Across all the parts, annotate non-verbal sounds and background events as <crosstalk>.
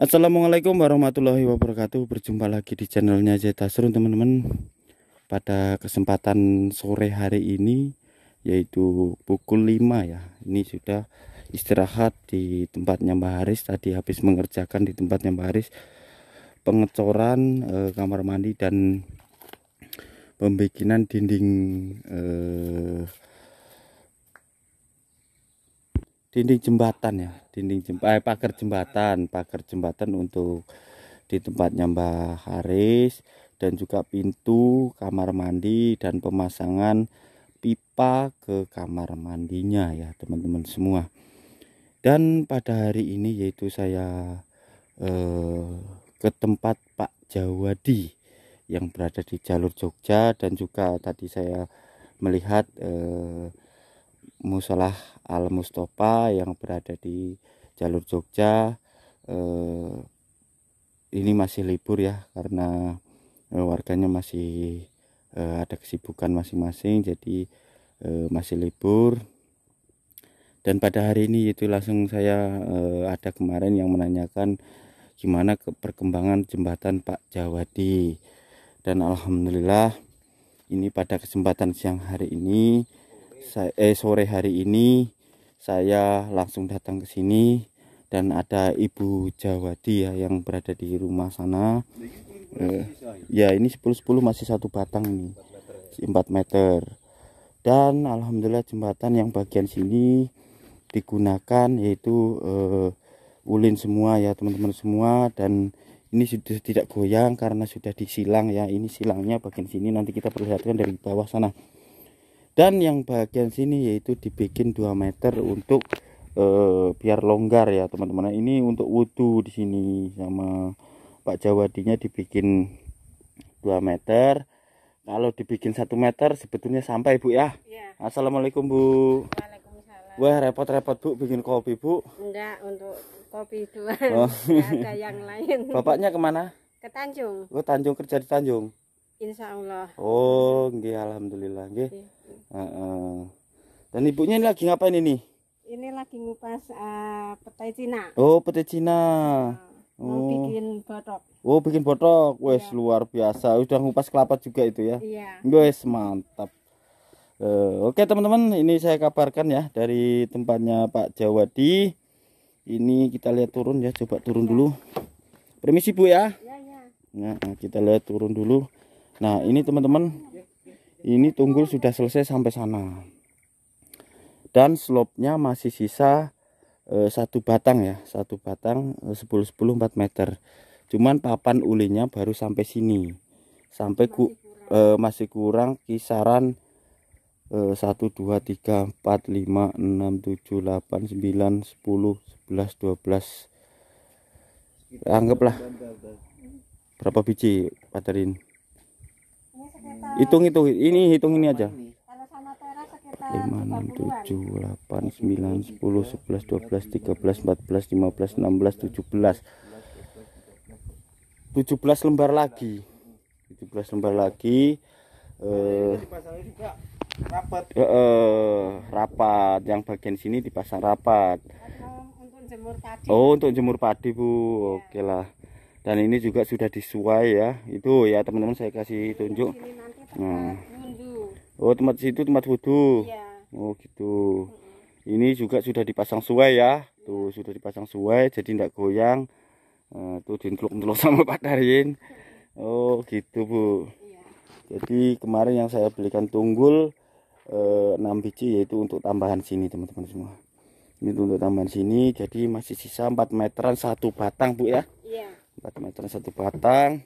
Assalamualaikum warahmatullahi wabarakatuh Berjumpa lagi di channelnya Serun teman-teman Pada kesempatan sore hari ini Yaitu pukul 5 ya Ini sudah istirahat di tempatnya Mbak Haris Tadi habis mengerjakan di tempatnya Mbak Haris Pengecoran eh, kamar mandi dan Pembikinan dinding eh, dinding jembatan ya dinding jembatan eh, pagar jembatan pagar jembatan untuk di tempatnya Mbak Haris dan juga pintu kamar mandi dan pemasangan pipa ke kamar mandinya ya teman-teman semua dan pada hari ini yaitu saya eh, ke tempat Pak Jawadi yang berada di jalur Jogja dan juga tadi saya melihat eh, musolah Al Mustafa yang berada di jalur Jogja eh, ini masih libur ya karena eh, warganya masih eh, ada kesibukan masing-masing jadi eh, masih libur dan pada hari ini itu langsung saya eh, ada kemarin yang menanyakan gimana ke perkembangan jembatan Pak Jawadi dan alhamdulillah ini pada kesempatan siang hari ini saya eh sore hari ini saya langsung datang ke sini dan ada Ibu Jawadi ya yang berada di rumah sana. Eh, ya ini 10-10 masih satu batang nih. 4 meter. Dan alhamdulillah jembatan yang bagian sini digunakan yaitu eh, ulin semua ya teman-teman semua dan ini sudah tidak goyang karena sudah disilang ya. Ini silangnya bagian sini nanti kita perlihatkan dari bawah sana dan yang bagian sini yaitu dibikin 2 meter untuk eh, biar longgar ya teman-teman nah, ini untuk wudhu di sini sama Pak Jawadinya dibikin 2 meter kalau dibikin satu meter sebetulnya sampai bu ya, ya. assalamualaikum bu Waalaikumsalam. wah repot-repot bu bikin kopi bu enggak untuk kopi itu oh. ada yang lain <laughs> bapaknya kemana ke Tanjung oh Tanjung kerja di Tanjung Insya Allah. Oh, nggih alhamdulillah nggih. Uh, uh. Dan ibunya ini lagi ngapain ini? Ini lagi ngupas uh, petai Cina. Oh, petai Cina. Uh, oh. bikin botok. Oh, bikin botok. Wes iya. luar biasa. Udah ngupas kelapa juga itu ya. Iya. Wes mantap. Uh, Oke okay, teman-teman, ini saya kabarkan ya dari tempatnya Pak Jawadi. Ini kita lihat turun ya, coba turun ya. dulu. Permisi Bu ya. Iya, iya. Nah, kita lihat turun dulu. Nah ini teman-teman ini tunggul sudah selesai sampai sana dan slope-nya masih sisa eh, satu batang ya satu batang 10 eh, 10 meter cuman papan ulinya baru sampai sini sampai ku, masih, kurang. Eh, masih kurang kisaran eh, satu dua tiga empat lima enam tujuh delapan sembilan sepuluh sebelas dua belas anggaplah berapa biji paterin hitung hitung ini hitung ini aja lima enam tujuh delapan sembilan sepuluh sebelas dua belas tiga belas empat belas lima belas enam belas tujuh belas tujuh belas lembar lagi tujuh belas lembar lagi eh, rapat eh, eh, rapat yang bagian sini dipasang rapat oh untuk jemur padi bu iya. oke lah dan ini juga sudah disuai ya itu ya teman-teman saya kasih tunjuk nah oh tempat situ tempat wudhu ya. oh gitu ini juga sudah dipasang suai ya tuh sudah dipasang suai jadi tidak goyang eh, tuh dintelok enteluk <laughs> sama Pak Darin oh gitu Bu iya. jadi kemarin yang saya belikan tunggul eh, 6 biji yaitu untuk tambahan sini teman-teman semua ini untuk tambahan sini jadi masih sisa 4 meteran satu batang Bu ya 4 meter satu batang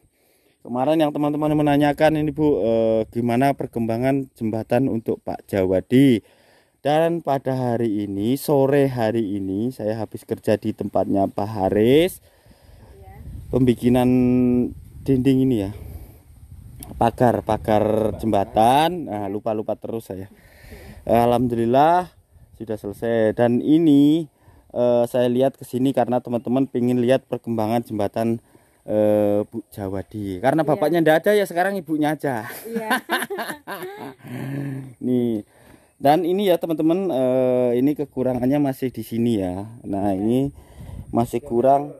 kemarin yang teman-teman menanyakan ini Bu e, gimana perkembangan jembatan untuk Pak Jawadi dan pada hari ini sore hari ini saya habis kerja di tempatnya Pak Haris ya. pembikinan dinding ini ya pagar pagar jembatan nah, lupa lupa terus saya Alhamdulillah sudah selesai dan ini eh, saya lihat ke sini karena teman-teman pingin lihat perkembangan jembatan eh, Bu Jawadi. Karena iya. bapaknya tidak ada ya sekarang ibunya aja. Yeah. <laughs> Nih. Dan ini ya teman-teman eh, ini kekurangannya masih di sini ya. Nah, iya. ini masih kurang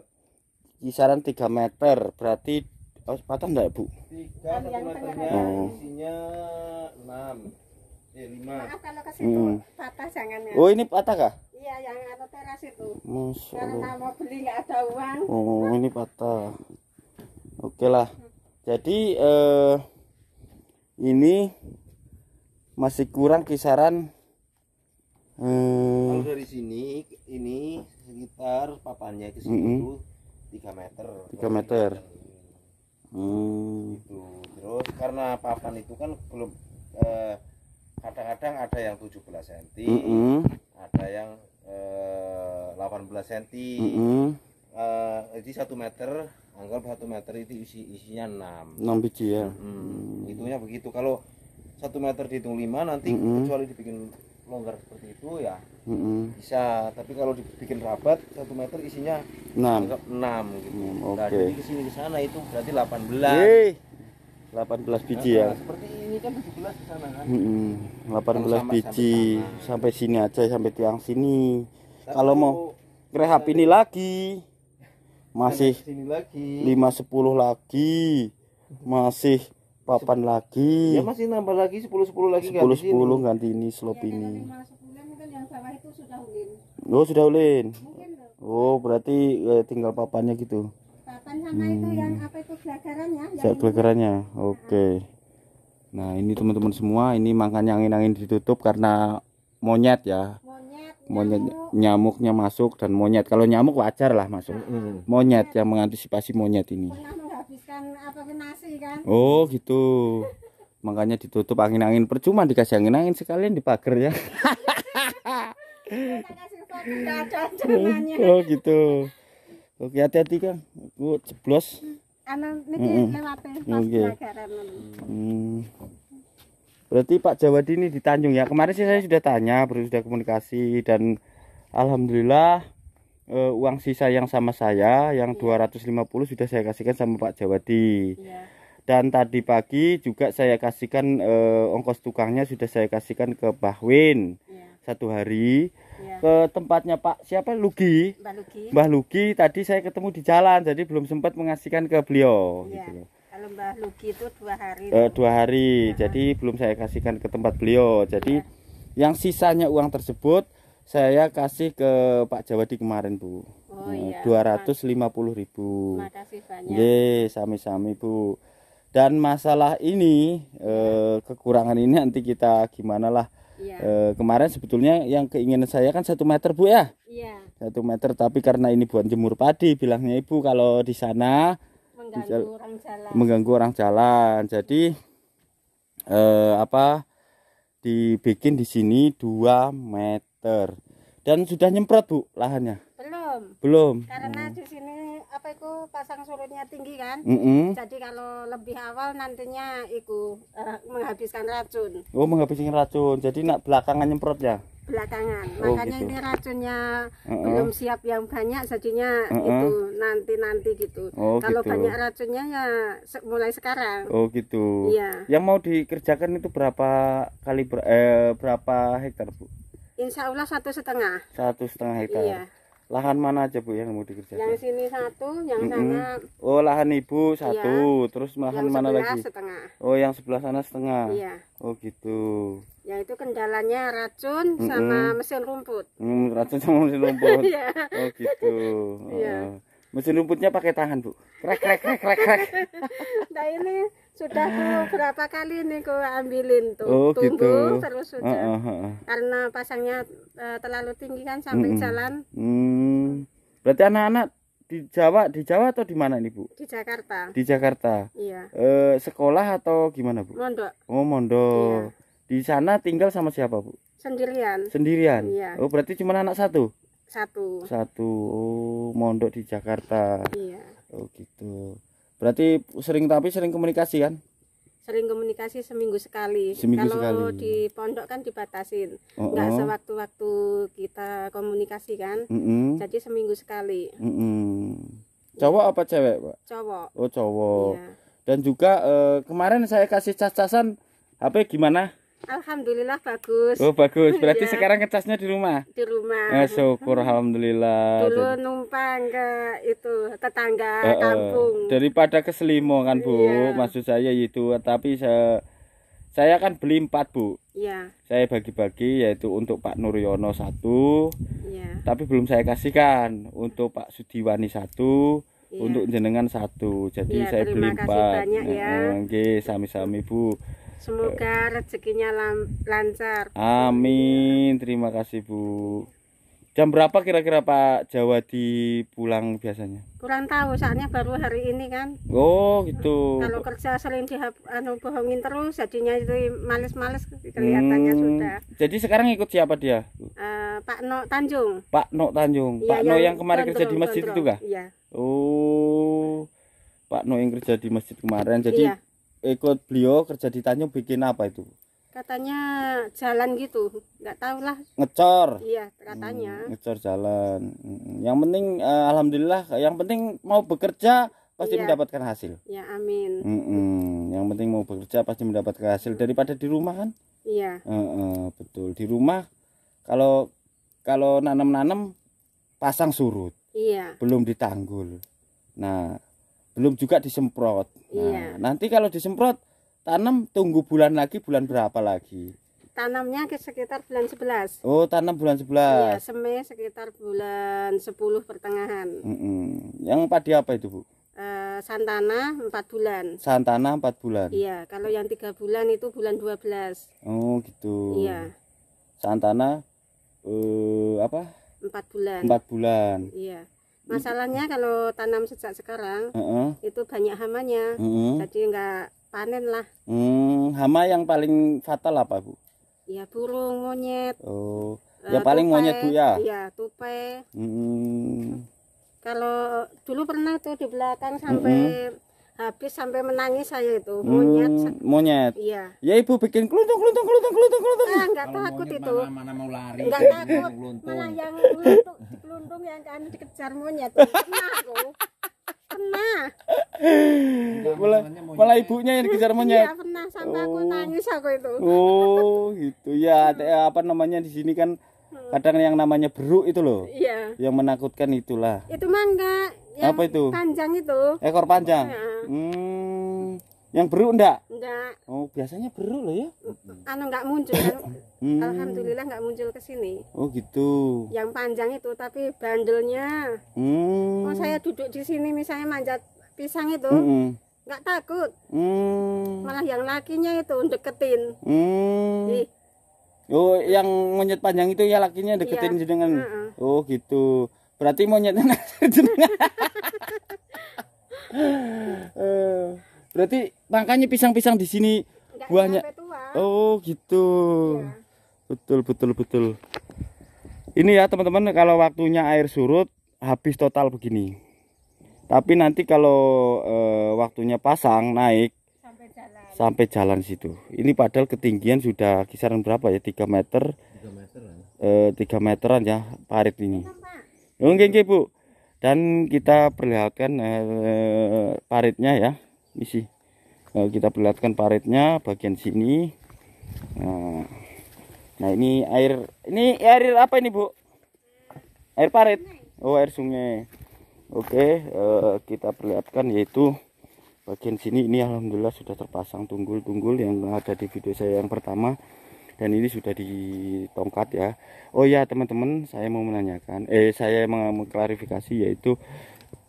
kisaran 3 meter. Berarti Oh, patah enggak, Bu? Tiga, meternya oh. isinya enam. Ya, hmm. patah jangan ya. Oh, ini patah kah? Iya, yang ada anu teras itu. Masya Allah. Karena mau beli nggak ada uang. Oh, ini patah. Oke lah. Jadi eh ini masih kurang kisaran eh kalau dari sini ini sekitar papannya ke situ mm -hmm. meter. tiga meter. Hmm. Itu. Terus karena papan itu kan belum eh kadang-kadang ada yang 17 cm mm -hmm. ada yang eh, 18 cm mm -hmm. eh, jadi 1 meter anggap 1 meter itu isi isinya 6 6 biji ya hmm, itunya begitu kalau 1 meter dihitung 5 nanti mm -hmm. kecuali dibikin longgar seperti itu ya mm -hmm. bisa tapi kalau dibikin rabat 1 meter isinya 6 6 gitu mm, okay. nah, jadi kesini kesana itu berarti 18 Yeay. 18 biji ya. Nah, seperti ini kan 17 di sana kan. Hmm, 18 sama, biji sampai, sampai sini aja sampai tiang sini. Tapi Kalau mau rehab ini lagi masih sini lagi. 5 10 lagi. Masih papan lagi. Ya masih nambah lagi 10 10 lagi 10 ganti 10 ini. ganti ini slope ya, ini. oh sudah ulin. Mungkin oh berarti eh, tinggal papannya gitu papan sama hmm. itu ya, yang ah. oke okay. nah ini teman-teman semua ini makanya angin-angin ditutup karena monyet ya monyet, monyet nyamuknya masuk dan monyet kalau nyamuk wajar lah masuk hmm, hmm, hmm. monyet yang mengantisipasi monyet ini kan? oh gitu makanya ditutup angin-angin percuma dikasih angin-angin sekalian di ya <laughs> <laughs> oh gitu Oke, hati-hati kan, Aku jeblos. Hmm. Anu niki lewate ya, pas pelagaran. Hmm. Berarti Pak Jawadi ini di Tanjung ya. Kemarin sih saya sudah tanya, baru sudah komunikasi dan alhamdulillah uh, uang sisa yang sama saya yang ya. 250 sudah saya kasihkan sama Pak Jawadi. Ya. Dan tadi pagi juga saya kasihkan uh, ongkos tukangnya sudah saya kasihkan ke Bahwin ya. satu hari Iya. ke tempatnya Pak siapa Lugi, Mbah Lugi. tadi saya ketemu di jalan jadi belum sempat mengasihkan ke beliau ya. gitu kalau Mbah Lugi itu dua hari e, dua hari ya. jadi belum saya kasihkan ke tempat beliau jadi ya. yang sisanya uang tersebut saya kasih ke Pak Jawadi kemarin Bu oh, iya. Eh, puluh ribu Ye, sami-sami Bu dan masalah ini eh, kekurangan ini nanti kita gimana lah Iya. E, kemarin sebetulnya yang keinginan saya kan satu meter bu ya. Iya. Satu meter tapi karena ini buat jemur padi bilangnya ibu kalau di sana mengganggu orang jalan. Mengganggu orang jalan. Jadi e, apa dibikin di sini dua meter dan sudah nyemprot bu lahannya belum belum karena hmm. di sini apa itu pasang surutnya tinggi kan mm -hmm. jadi kalau lebih awal nantinya itu uh, eh, menghabiskan racun oh menghabiskan racun jadi nak belakangan nyemprot ya belakangan oh, makanya gitu. ini racunnya uh -uh. belum siap yang banyak jadinya uh -uh. itu nanti-nanti gitu oh, kalau gitu. banyak racunnya ya mulai sekarang oh gitu iya yang mau dikerjakan itu berapa kali ber eh, berapa hektar bu Insya Allah satu setengah satu setengah hektar iya lahan mana aja bu yang mau dikerjakan yang sini satu yang mm -hmm. sana oh lahan ibu iya. satu iya. terus lahan mana lagi setengah. oh yang sebelah sana setengah iya. oh gitu ya itu kendalanya racun mm -hmm. sama mesin rumput mm, racun sama mesin rumput <laughs> iya. oh gitu oh mesin rumputnya pakai tangan bu krek krek krek krek krek <laughs> nah ini sudah tuh berapa kali nih aku ambilin tuh oh, Tunggu gitu. terus sudah uh, uh, uh. karena pasangnya uh, terlalu tinggi kan sampai -hmm. jalan hmm. berarti anak-anak di Jawa di Jawa atau di mana ini, bu di Jakarta di Jakarta iya e, sekolah atau gimana bu mondok oh mondok iya. di sana tinggal sama siapa bu sendirian sendirian iya. oh berarti cuma anak satu satu satu oh, mondok di Jakarta iya oh gitu berarti sering tapi sering komunikasi kan sering komunikasi seminggu sekali. Seminggu Kalau sekali. di pondok kan dibatasin, oh, nggak oh. sewaktu-waktu kita komunikasi kan. Mm -hmm. Jadi seminggu sekali. Mm -hmm. Cowok apa cewek, Pak? Cowok. Oh, cowok. Iya. Dan juga uh, kemarin saya kasih cas-casan HP gimana? Alhamdulillah bagus. Oh bagus. Berarti <laughs> ya. sekarang ngecasnya di rumah. Di rumah. Eh, syukur <laughs> alhamdulillah. Dulu numpang ke itu tetangga uh, uh. kampung. Daripada ke Selimo kan bu, ya. maksud saya itu. Tapi saya saya kan beli empat bu. Iya. Saya bagi-bagi yaitu untuk Pak Nuryono satu. Iya. Tapi belum saya kasihkan untuk Pak Sudiwani satu. Iya. Untuk jenengan satu, jadi ya, saya beli empat. Banyak, ya. Oke, sami-sami bu. Semoga rezekinya lancar. Amin. Terima kasih, Bu. Jam berapa kira-kira Pak Jawadi pulang biasanya? Kurang tahu, soalnya baru hari ini kan. Oh, gitu. Kalau kerja sering di anu bohongin terus jadinya itu males-males kelihatannya hmm. sudah. Jadi sekarang ikut siapa dia? Uh, Pak No Tanjung. Pak No Tanjung. Ya, Pak iya, No yang kemarin kontrol, kerja di masjid kontrol. itu kah? Iya. Oh. Pak No yang kerja di masjid kemarin. Jadi iya ikut beliau kerja di Tanjung bikin apa itu? Katanya jalan gitu, nggak tahu lah. Ngecor. Iya, katanya. Hmm, ngecor jalan. Hmm, yang penting uh, alhamdulillah, yang penting mau bekerja pasti iya. mendapatkan hasil. Ya, amin. Mm Yang penting mau bekerja pasti mendapatkan hasil daripada di rumah kan? Iya. Uh, uh, betul. Di rumah kalau kalau nanam-nanam pasang surut. Iya. Belum ditanggul. Nah, belum juga disemprot. Nah, iya. nanti kalau disemprot tanam tunggu bulan lagi bulan berapa lagi? Tanamnya sekitar bulan 11. Oh, tanam bulan 11. Iya, semai sekitar bulan 10 pertengahan. Mm -mm. Yang padi apa itu, Bu? Eh, santana empat bulan. Santana empat bulan. Iya, kalau yang tiga bulan itu bulan dua belas. Oh, gitu. Iya. Santana eh apa? Empat bulan. Empat bulan. Iya masalahnya kalau tanam sejak sekarang uh -uh. itu banyak hamanya uh -uh. jadi nggak panen lah hmm, hama yang paling fatal apa bu ya burung monyet oh eh, ya paling tupai, monyet bu ya iya tupai hmm. kalau dulu pernah tuh di belakang sampai uh -uh habis sampai menangis saya itu hmm, monyet hmm, monyet iya ya ibu bikin keluntung keluntung keluntung keluntung keluntung ah, enggak takut itu mana, mana mau lari enggak takut malah yang keluntung <laughs> keluntung yang kan dikejar monyet kena aku kena malah malah ibunya yang dikejar iya, monyet iya pernah sampai oh. aku nangis aku itu oh <laughs> gitu ya eh, apa namanya di sini kan hmm. kadang yang namanya beruk itu loh iya yang menakutkan itulah itu mah yang apa itu panjang itu ekor panjang ya. hmm. yang beruk enggak enggak oh biasanya beruk loh ya anu enggak muncul kan? <coughs> hmm. alhamdulillah enggak muncul ke sini oh gitu yang panjang itu tapi bandelnya hmm. oh saya duduk di sini misalnya manjat pisang itu hmm. enggak takut hmm. malah yang lakinya itu deketin hmm. Oh, yang monyet panjang itu ya lakinya deketin iya. dengan. Uh -uh. Oh, gitu. Berarti monyetnya uh, <laughs> berarti makanya pisang-pisang di sini buahnya. Oh, gitu. Ya. Betul, betul, betul. Ini ya, teman-teman, kalau waktunya air surut habis total begini. Tapi nanti kalau uh, waktunya pasang naik sampai jalan. sampai jalan situ. Ini padahal ketinggian sudah kisaran berapa ya? 3 meter. 3 meteran. Eh, meteran ya parit ini. Oke, oke Bu. Dan kita perlihatkan eh, paritnya ya. Misi. Nah, eh, kita perlihatkan paritnya bagian sini. Nah, nah ini air ini air apa ini, Bu? Air parit. Oh, air sungai. Oke, eh, kita perlihatkan yaitu bagian sini ini alhamdulillah sudah terpasang tunggul-tunggul yang ada di video saya yang pertama dan ini sudah ditongkat ya Oh ya teman-teman saya mau menanyakan eh saya mau klarifikasi yaitu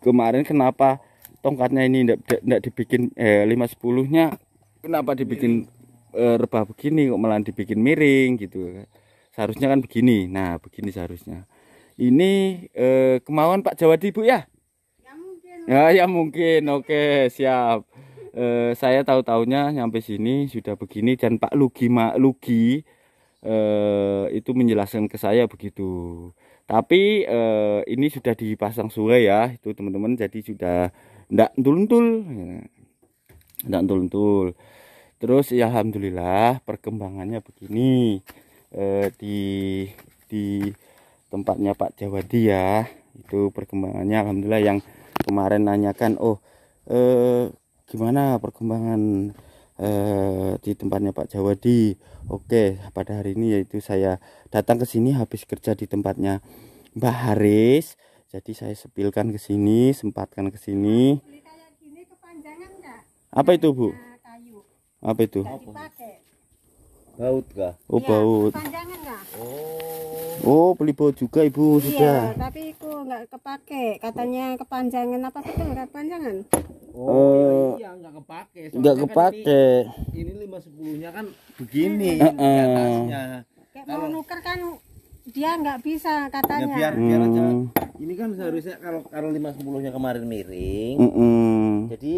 kemarin kenapa tongkatnya ini tidak dibikin eh, 510 nya kenapa dibikin eh, rebah begini kok malah dibikin miring gitu seharusnya kan begini nah begini seharusnya ini eh, kemauan Pak Jawa Bu ya ya mungkin, ya, ya mungkin. oke siap eh, saya tahu taunya sampai sini sudah begini dan Pak Lugi Mak Lugi eh, itu menjelaskan ke saya begitu tapi eh, ini sudah dipasang sungai ya itu teman-teman jadi sudah ndak tuntul ya. ndak tuntul terus ya alhamdulillah perkembangannya begini eh, di di tempatnya Pak Jawadi ya itu perkembangannya alhamdulillah yang kemarin nanyakan oh eh, gimana perkembangan eh, di tempatnya Pak Jawadi. Oke, pada hari ini yaitu saya datang ke sini habis kerja di tempatnya Mbak Haris. Jadi saya sepilkan ke sini, sempatkan ke sini. Apa itu, Bu? Nah, apa itu? Baut kah? Oh, iya, baut. Oh. Oh, beli baut juga Ibu iya, sudah. Iya, tapi itu nggak kepake. Katanya kepanjangan apa betul? Kepanjangan? oh, iya, iya, oh iya nggak kepake nggak kan kepake kan ini, lima sepuluhnya kan begini uh -uh. atasnya kayak kalau nuker kan dia nggak bisa katanya ya, biar biar hmm. aja ini kan seharusnya kalau kalau lima sepuluhnya kemarin miring Uh -uh. jadi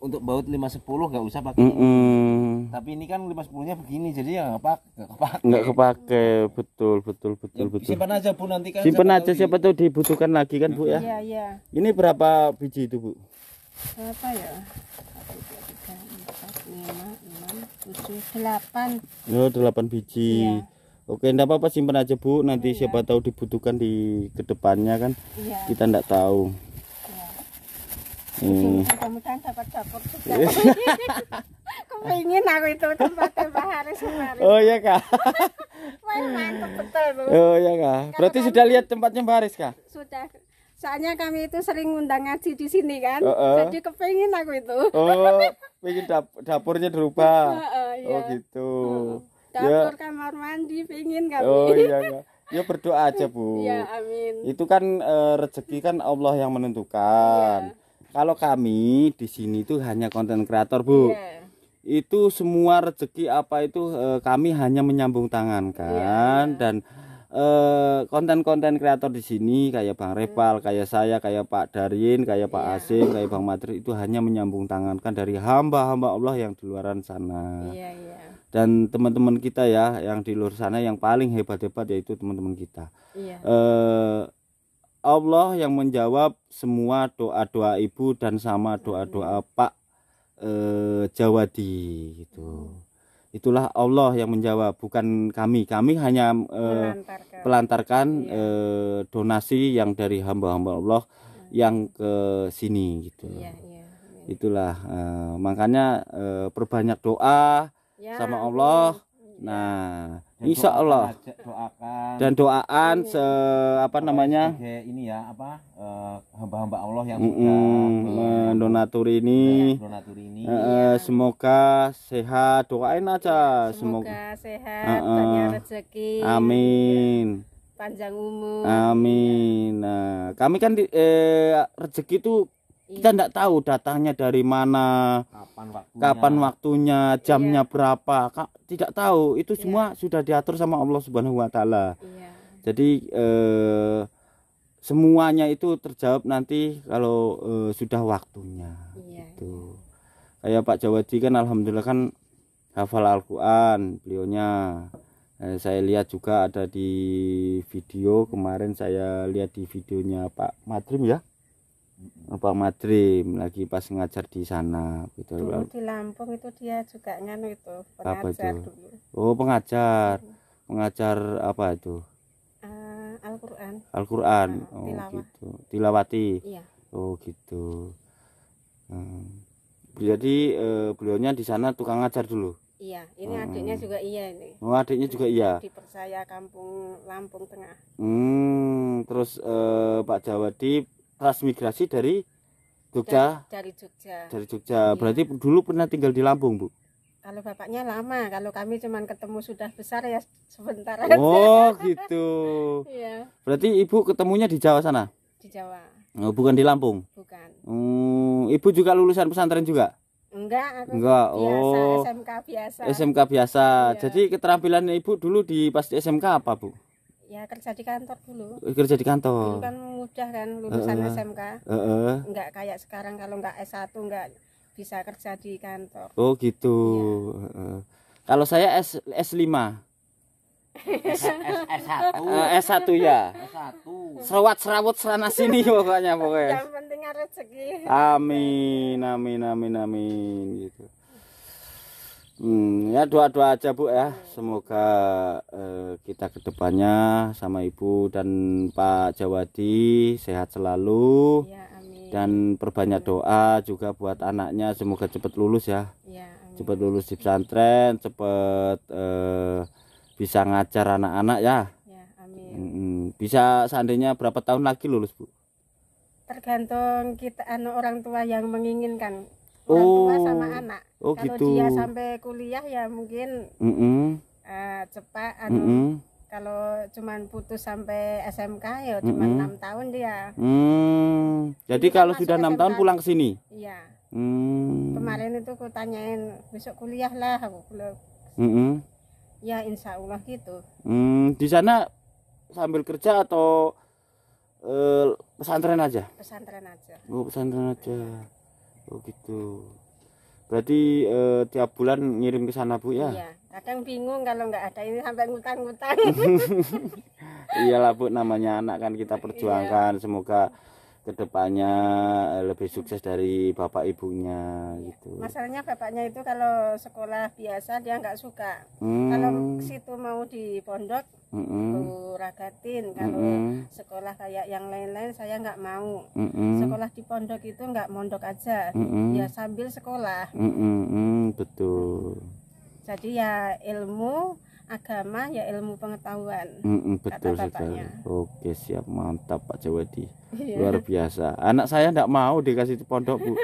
untuk baut lima sepuluh nggak usah pakai. Uh -uh. Tapi ini kan lima sepuluhnya begini jadi ya nggak pakai, nggak kepake. Nggak kepake, betul betul betul ya, betul. Simpan aja Bu nanti kan. Simpan aja siapa tahu dibutuhkan lagi kan Bu ya. Iya, iya. Ini berapa biji itu Bu? berapa ya empat lima enam tujuh delapan oh delapan biji iya. Oke, enggak apa-apa simpan aja Bu. Nanti iya. siapa tahu dibutuhkan di kedepannya kan. Iya. Kita enggak tahu. Iya. Hmm. <laughs> itu Oh iya kak. Oh iya kak. Berarti sudah lihat tempatnya Mbak kak? Sudah soalnya kami itu sering ngundang ngaji di sini kan uh -uh. jadi kepingin aku itu oh <laughs> pengen dap dapurnya dirubah uh -uh, iya. oh gitu uh, dapur ya. kamar mandi pengen kami oh iya, <laughs> iya. Ya berdoa aja bu. Ya amin. Itu kan e, rezeki kan Allah yang menentukan. Ya. Kalau kami di sini itu hanya konten kreator bu. Ya. Itu semua rezeki apa itu e, kami hanya menyambung tangan iya, kan ya. dan Eh, konten-konten uh, kreator di sini kayak Bang Repal, hmm. kayak saya, kayak Pak Darin, kayak Pak yeah. Asim, kayak Bang Matri itu hanya menyambung tangankan dari hamba-hamba Allah yang di luaran sana. Yeah, yeah. Dan teman-teman kita ya yang di luar sana yang paling hebat-hebat yaitu teman-teman kita. Yeah. Iya. Uh, Allah yang menjawab semua doa-doa ibu dan sama doa-doa hmm. Pak eh, Jawadi gitu. Mm itulah Allah yang menjawab bukan kami kami hanya pelantarkan eh, pelantarkan iya. Eh, donasi yang dari hamba-hamba Allah hmm. yang ke sini gitu iya, iya, iya. itulah eh, makanya perbanyak doa ya, sama Allah Nah, insya Allah doakan, dan doaan se apa namanya ini ya apa eh, hamba-hamba Allah yang mm donatur ini, iya, donatur ini. Iya. semoga sehat doain aja semoga, sehat banyak rezeki amin panjang umur. Amin. Nah, kami kan eh, rezeki itu kita tidak tahu datangnya dari mana kapan waktunya, kapan waktunya jamnya iya. berapa tidak tahu itu iya. semua sudah diatur sama Allah Subhanahu Wa Taala iya. jadi eh, semuanya itu terjawab nanti kalau eh, sudah waktunya iya, itu kayak Pak Jawadi kan alhamdulillah kan hafal Al-Quran beliaunya eh, saya lihat juga ada di video kemarin saya lihat di videonya Pak Matrim ya Pak Madrim lagi pas ngajar di sana gitu dulu di Lampung itu dia juga nganu itu pengajar apa itu? dulu oh pengajar pengajar apa itu uh, Al-Qur'an Al-Qur'an Uh, oh tilawah. gitu tilawati iya. oh gitu hmm. jadi eh, beliaunya di sana tukang ngajar dulu Iya, ini hmm. adiknya juga iya ini. Oh, adiknya juga iya. Dipercaya kampung Lampung Tengah. Hmm, terus uh, Pak Jawadip transmigrasi dari Jogja. Dari, dari Jogja. Dari Jogja. Iya. Berarti dulu pernah tinggal di Lampung, Bu? Kalau bapaknya lama, kalau kami cuman ketemu sudah besar ya sebentar oh, aja. Oh, <laughs> gitu. Iya. Berarti Ibu ketemunya di Jawa sana? Di Jawa. Oh, bukan di Lampung. Bukan. Hmm, Ibu juga lulusan pesantren juga? Enggak, aku Enggak. Biasa, oh. SMK biasa. SMK biasa. Iya. Jadi keterampilan Ibu dulu di pas di SMK apa, Bu? ya kerja di kantor dulu eh, kerja di kantor dulu kan mudah kan lulusan uh, uh, SMK uh, uh. nggak kayak sekarang kalau nggak S1 nggak bisa kerja di kantor oh gitu ya. uh, uh. kalau saya S S5 S, 1 S1 ya S1 serawat serawat serana sini <laughs> pokoknya pokoknya yang penting rezeki amin amin amin amin gitu Hmm, ya doa-doa aja Bu ya. Semoga eh, kita kedepannya sama Ibu dan Pak Jawadi sehat selalu. Ya, amin. Dan perbanyak doa juga buat anaknya semoga cepat lulus ya. ya amin. Cepat lulus di pesantren, cepat eh, bisa ngajar anak-anak ya. Ya, amin. Hmm, bisa seandainya berapa tahun lagi lulus Bu? Tergantung kita anak orang tua yang menginginkan orang oh. tua sama anak. Oh, Kalau gitu. dia sampai kuliah ya mungkin mm -mm. Uh, cepat. Anu, mm -mm kalau cuman putus sampai SMK ya cuma enam mm tahun dia. Hmm. Jadi dia kalau sudah enam tahun pulang ke sini? Iya. Hmm. Kemarin itu aku tanyain besok kuliah lah aku belum. Mm -hmm. Ya insya Allah gitu. Hmm. Di sana sambil kerja atau eh, pesantren aja? Pesantren aja. Oh pesantren aja oh gitu berarti eh, tiap bulan ngirim ke sana bu ya iya kadang bingung kalau nggak ada ini sampai ngutang-ngutang <laughs> iyalah bu namanya anak kan kita iya. perjuangkan iya. semoga kedepannya eh, lebih sukses dari bapak ibunya gitu. Masalahnya bapaknya itu kalau sekolah biasa dia nggak suka. Hmm. Kalau situ mau di pondok itu hmm. ragatin. Kalau hmm. sekolah kayak yang lain-lain saya nggak mau. Hmm. Sekolah di pondok itu nggak mondok aja, Hmm. ya sambil sekolah. Hmm. Hmm. Betul. Jadi ya ilmu agama ya ilmu pengetahuan. Mm -mm, betul sekali. Oke siap mantap Pak Jawadi. Iya. Luar biasa. Anak saya tidak mau dikasih di pondok bu. <laughs>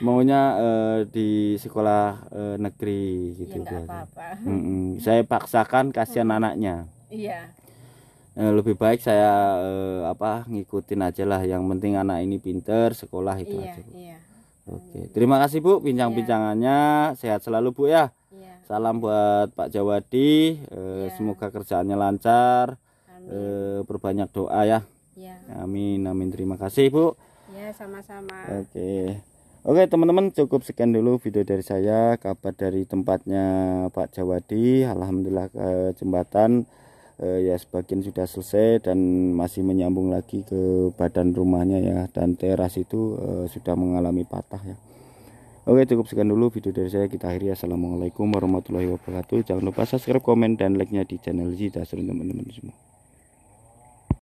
Maunya uh, di sekolah uh, negeri gitu. Ya, apa-apa. Mm -mm. Saya paksakan kasihan anaknya. Iya. Eh, lebih baik saya eh, apa ngikutin aja lah. Yang penting anak ini pinter sekolah itu iya, aja. Iya. Oke, terima kasih Bu bincang-bincangannya. Iya. Sehat selalu Bu ya. Ya. Salam buat Pak Jawadi, ya. semoga kerjaannya lancar. Amin. berbanyak eh, doa ya. ya. Amin, amin. Terima kasih, Bu. Ya, sama-sama. Oke. Oke teman-teman cukup sekian dulu video dari saya kabar dari tempatnya Pak Jawadi Alhamdulillah ke eh, jembatan ya sebagian sudah selesai dan masih menyambung lagi ke badan rumahnya ya dan teras itu sudah mengalami patah ya Oke cukup sekian dulu video dari saya kita akhiri Assalamualaikum warahmatullahi wabarakatuh jangan lupa subscribe komen dan like nya di channel Zita teman-teman semua